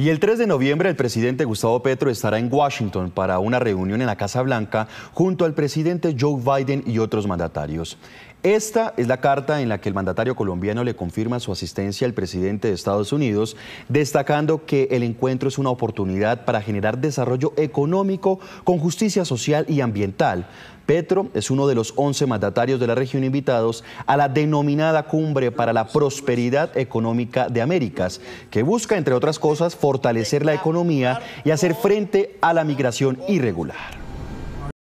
Y el 3 de noviembre el presidente Gustavo Petro estará en Washington para una reunión en la Casa Blanca junto al presidente Joe Biden y otros mandatarios. Esta es la carta en la que el mandatario colombiano le confirma su asistencia al presidente de Estados Unidos, destacando que el encuentro es una oportunidad para generar desarrollo económico con justicia social y ambiental, Petro es uno de los 11 mandatarios de la región invitados a la denominada Cumbre para la Prosperidad Económica de Américas, que busca, entre otras cosas, fortalecer la economía y hacer frente a la migración irregular.